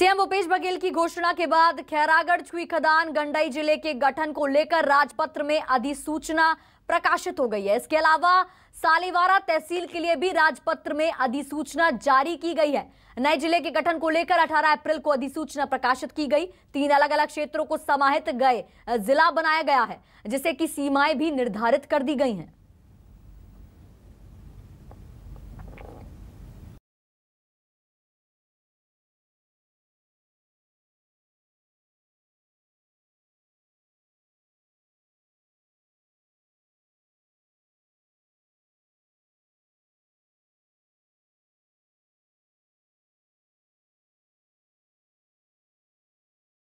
CM Bhupesh Baghel की घोषणा के बाद खैरागढ़ छुई खदान गंडई जिले के गठन को लेकर राजपत्र में अधिसूचना प्रकाशित हो गई है इसके अलावा सालीवारा तहसील के लिए भी राजपत्र में अधिसूचना जारी की गई है नए जिले के गठन को लेकर 18 अप्रैल को अधिसूचना प्रकाशित की गई तीन अलग अलग क्षेत्रों को समाहित गए जिला बनाया गया है जिसे की सीमाएं भी निर्धारित कर दी गई हैं